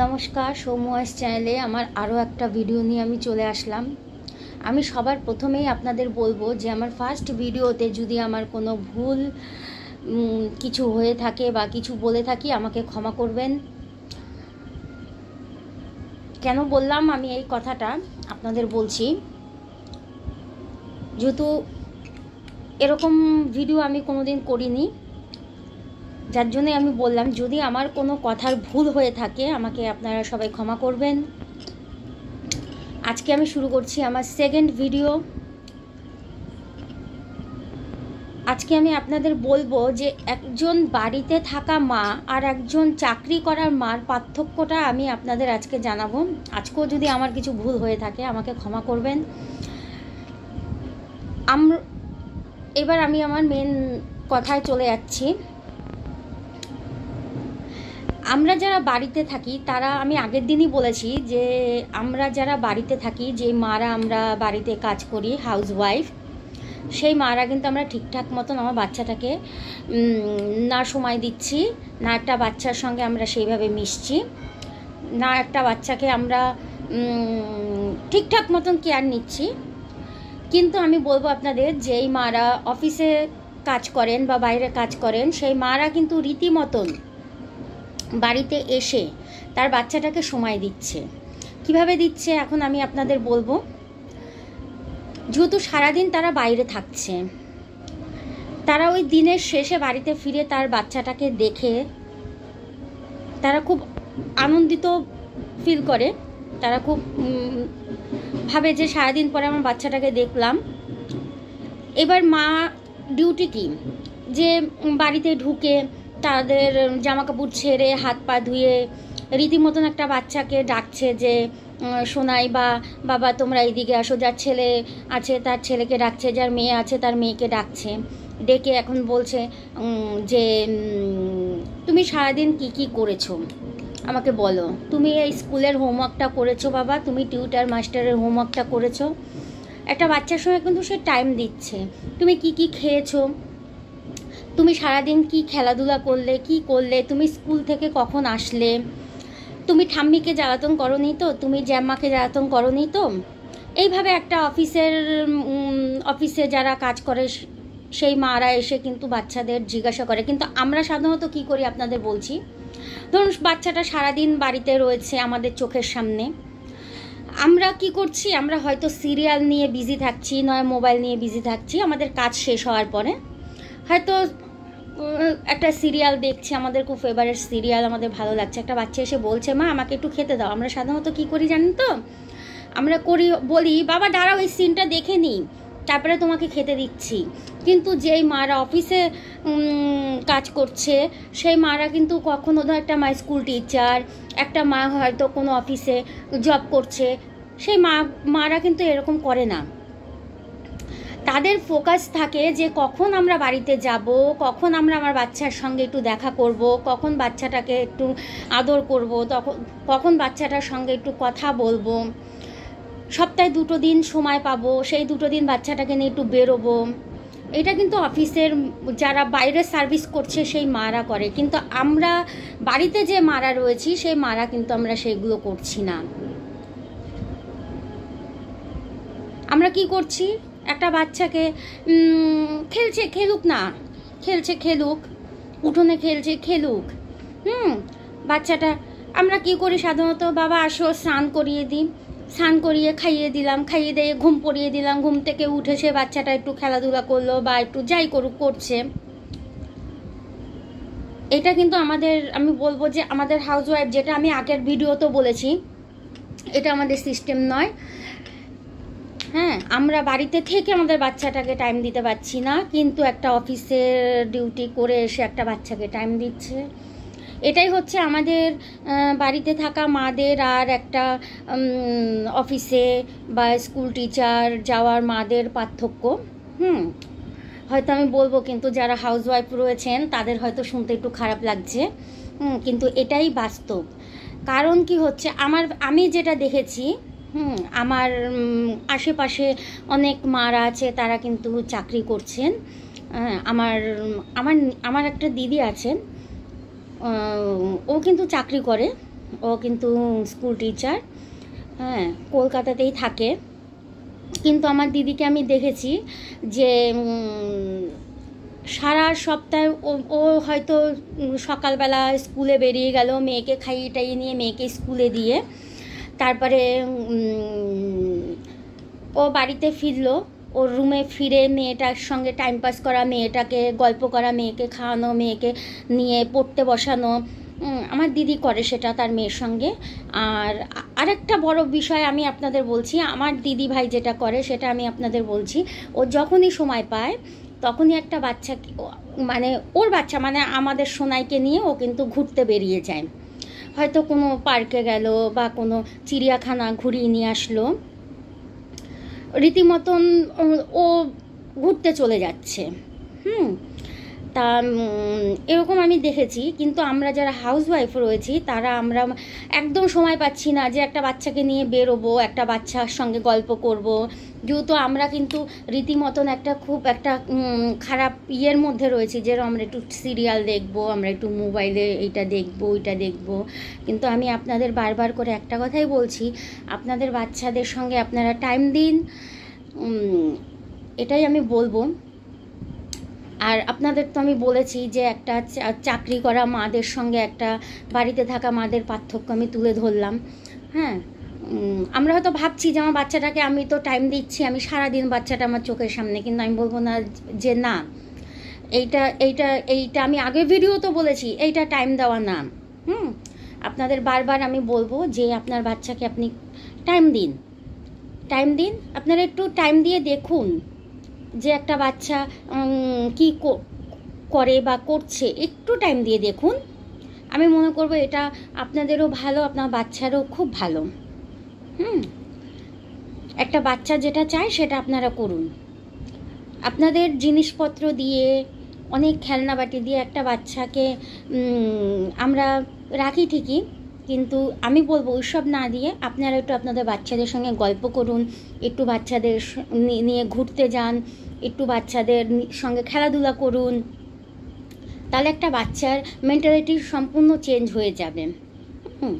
নমস্কার ওয়াইস চ্যানেলে আমার আরও একটা ভিডিও নিয়ে আমি চলে আসলাম আমি সবার প্রথমেই আপনাদের বলবো যে আমার ফার্স্ট ভিডিওতে যদি আমার কোনো ভুল কিছু হয়ে থাকে বা কিছু বলে থাকি আমাকে ক্ষমা করবেন কেন বললাম আমি এই কথাটা আপনাদের বলছি যেহেতু এরকম ভিডিও আমি কোনোদিন করিনি যার জন্যই আমি বললাম যদি আমার কোনো কথার ভুল হয়ে থাকে আমাকে আপনারা সবাই ক্ষমা করবেন আজকে আমি শুরু করছি আমার সেকেন্ড ভিডিও আজকে আমি আপনাদের বলবো যে একজন বাড়িতে থাকা মা আর একজন চাকরি করার মার পার্থক্যটা আমি আপনাদের আজকে জানাবো আজকেও যদি আমার কিছু ভুল হয়ে থাকে আমাকে ক্ষমা করবেন আম এবার আমি আমার মেন কথায় চলে যাচ্ছি আমরা যারা বাড়িতে থাকি তারা আমি আগের দিনই বলেছি যে আমরা যারা বাড়িতে থাকি যে মারা আমরা বাড়িতে কাজ করি হাউস ওয়াইফ সেই মারা কিন্তু আমরা ঠিকঠাক মতন আমার বাচ্চাটাকে না সময় দিচ্ছি না একটা বাচ্চার সঙ্গে আমরা সেইভাবে মিশছি না একটা বাচ্চাকে আমরা ঠিকঠাক মতন কেয়ার নিচ্ছি কিন্তু আমি বলবো আপনাদের যেই মারা অফিসে কাজ করেন বা বাইরে কাজ করেন সেই মারা কিন্তু রীতিমতন বাড়িতে এসে তার বাচ্চাটাকে সময় দিচ্ছে কিভাবে দিচ্ছে এখন আমি আপনাদের বলবো যেহেতু সারাদিন তারা বাইরে থাকছে তারা ওই দিনের শেষে বাড়িতে ফিরে তার বাচ্চাটাকে দেখে তারা খুব আনন্দিত ফিল করে তারা খুব ভাবে যে সারাদিন পরে আমার বাচ্চাটাকে দেখলাম এবার মা ডিউটি কি যে বাড়িতে ঢুকে তাদের জামা কাপড় ছেড়ে হাত পা ধুয়ে রীতিমতন একটা বাচ্চাকে ডাকছে যে শোনাই বা বাবা তোমরা এইদিকে আসো যার ছেলে আছে তার ছেলেকে ডাকছে যার মেয়ে আছে তার মেয়েকে ডাকছে ডেকে এখন বলছে যে তুমি সারাদিন কি কি করেছো আমাকে বলো তুমি এই স্কুলের হোমওয়ার্কটা করেছো বাবা তুমি টিউটার মাস্টারের হোমওয়ার্কটা করেছো একটা বাচ্চার সময় কিন্তু সে টাইম দিচ্ছে তুমি কি কি খেয়েছো তুমি সারাদিন কি খেলাধুলা করলে কি করলে তুমি স্কুল থেকে কখন আসলে তুমি ঠাম্মিকে জ্বালাতন করনি তো তুমি জ্যাম্মাকে জ্বালাতন করনি তো এইভাবে একটা অফিসের অফিসে যারা কাজ করে সেই মারা এসে কিন্তু বাচ্চাদের জিজ্ঞাসা করে কিন্তু আমরা সাধারণত কি করি আপনাদের বলছি ধরুন বাচ্চাটা সারাদিন বাড়িতে রয়েছে আমাদের চোখের সামনে আমরা কি করছি আমরা হয়তো সিরিয়াল নিয়ে বিজি থাকছি নয় মোবাইল নিয়ে বিজি থাকছি আমাদের কাজ শেষ হওয়ার পরে হয়তো একটা সিরিয়াল দেখছি আমাদের খুব ফেভারেট সিরিয়াল আমাদের ভালো লাগছে একটা বাচ্চা এসে বলছে মা আমাকে একটু খেতে দাও আমরা সাধারণত কি করি জানেন তো আমরা করি বলি বাবা দাঁড়াও ওই সিনটা দেখে নিই তারপরে তোমাকে খেতে দিচ্ছি কিন্তু যেই মারা অফিসে কাজ করছে সেই মারা কিন্তু কখনো ধর একটা মা স্কুল টিচার একটা মা হয়তো কোনো অফিসে জব করছে সেই মা মারা কিন্তু এরকম করে না তাদের ফোকাস থাকে যে কখন আমরা বাড়িতে যাব কখন আমরা আমার বাচ্চার সঙ্গে একটু দেখা করব কখন বাচ্চাটাকে একটু আদর করব তখন কখন বাচ্চাটার সঙ্গে একটু কথা বলবো সপ্তাহে দুটো দিন সময় পাবো সেই দুটো দিন বাচ্চাটাকে নিয়ে একটু বেরোবো এটা কিন্তু অফিসের যারা বাইরে সার্ভিস করছে সেই মারা করে কিন্তু আমরা বাড়িতে যে মারা রয়েছি সেই মারা কিন্তু আমরা সেইগুলো করছি না আমরা কি করছি একটা বাচ্চাকে খেলছে খেলুক না খেলছে খেলুক উঠোনে খেলছে খেলুক হুম বাচ্চাটা আমরা কি করি সাধারণত বাবা আসো স্নান করিয়ে দিই স্নান করিয়ে খাইয়ে দিলাম খাইয়ে দিয়ে ঘুম পড়িয়ে দিলাম ঘুম থেকে উঠে সে বাচ্চাটা একটু খেলাধুলা করলো বা একটু যাই করুক করছে এটা কিন্তু আমাদের আমি বলবো যে আমাদের ওয়াইফ যেটা আমি আগের তো বলেছি এটা আমাদের সিস্টেম নয় হ্যাঁ আমরা বাড়িতে থেকে আমাদের বাচ্চাটাকে টাইম দিতে পারছি না কিন্তু একটা অফিসের ডিউটি করে এসে একটা বাচ্চাকে টাইম দিচ্ছে এটাই হচ্ছে আমাদের বাড়িতে থাকা মাদের আর একটা অফিসে বা স্কুল টিচার যাওয়ার মাদের পার্থক্য হুম হয়তো আমি বলবো কিন্তু যারা হাউসওয়াইফ রয়েছেন তাদের হয়তো শুনতে একটু খারাপ লাগছে কিন্তু এটাই বাস্তব কারণ কি হচ্ছে আমার আমি যেটা দেখেছি হুম আমার আশেপাশে অনেক মারা আছে তারা কিন্তু চাকরি করছেন আমার আমার আমার একটা দিদি আছেন ও কিন্তু চাকরি করে ও কিন্তু স্কুল টিচার হ্যাঁ কলকাতাতেই থাকে কিন্তু আমার দিদিকে আমি দেখেছি যে সারা সপ্তাহে ও হয়তো সকালবেলা স্কুলে বেরিয়ে গেল মেয়েকে খাইয়ে টাইয়ে নিয়ে মেয়েকে স্কুলে দিয়ে তারপরে ও বাড়িতে ফিরলো ওর রুমে ফিরে মেয়েটার সঙ্গে টাইম পাস করা মেয়েটাকে গল্প করা মেয়েকে খাওয়ানো মেয়েকে নিয়ে পড়তে বসানো আমার দিদি করে সেটা তার মেয়ের সঙ্গে আর আরেকটা বড় বিষয় আমি আপনাদের বলছি আমার দিদি ভাই যেটা করে সেটা আমি আপনাদের বলছি ও যখনই সময় পায় তখনই একটা বাচ্চা মানে ওর বাচ্চা মানে আমাদের সোনাইকে নিয়ে ও কিন্তু ঘুরতে বেরিয়ে যায় হয়তো কোনো পার্কে গেল বা কোনো চিড়িয়াখানা ঘুরিয়ে নিয়ে আসলো রীতিমতন ও ঘুরতে চলে যাচ্ছে হুম তা এরকম আমি দেখেছি কিন্তু আমরা যারা হাউস ওয়াইফ রয়েছি তারা আমরা একদম সময় পাচ্ছি না যে একটা বাচ্চাকে নিয়ে বেরোবো একটা বাচ্চার সঙ্গে গল্প করব। যেহেতু আমরা কিন্তু রীতিমতন একটা খুব একটা খারাপ ইয়ের মধ্যে রয়েছি যে আমরা একটু সিরিয়াল দেখব আমরা একটু মোবাইলে এইটা দেখব ওইটা দেখব কিন্তু আমি আপনাদের বারবার করে একটা কথাই বলছি আপনাদের বাচ্চাদের সঙ্গে আপনারা টাইম দিন এটাই আমি বলবো আর আপনাদের তো আমি বলেছি যে একটা চাকরি করা মাদের সঙ্গে একটা বাড়িতে থাকা মাদের পার্থক্য আমি তুলে ধরলাম হ্যাঁ আমরা হয়তো ভাবছি যে আমার বাচ্চাটাকে আমি তো টাইম দিচ্ছি আমি সারাদিন বাচ্চাটা আমার চোখের সামনে কিন্তু আমি বলবো না যে না এইটা এইটা এইটা আমি আগের ভিডিও তো বলেছি এইটা টাইম দেওয়া না হুম আপনাদের বারবার আমি বলবো যে আপনার বাচ্চাকে আপনি টাইম দিন টাইম দিন আপনারা একটু টাইম দিয়ে দেখুন যে একটা বাচ্চা কি করে বা করছে একটু টাইম দিয়ে দেখুন আমি মনে করব এটা আপনাদেরও ভালো আপনার বাচ্চারও খুব ভালো হুম একটা বাচ্চা যেটা চায় সেটা আপনারা করুন আপনাদের জিনিসপত্র দিয়ে অনেক খেলনাবাটি দিয়ে একটা বাচ্চাকে আমরা রাখি ঠিকই কিন্তু আমি বলবো ওইসব না দিয়ে আপনারা একটু আপনাদের বাচ্চাদের সঙ্গে গল্প করুন একটু বাচ্চাদের নিয়ে ঘুরতে যান একটু বাচ্চাদের সঙ্গে খেলাধুলা করুন তাহলে একটা বাচ্চার মেন্টালিটি সম্পূর্ণ চেঞ্জ হয়ে যাবে হুম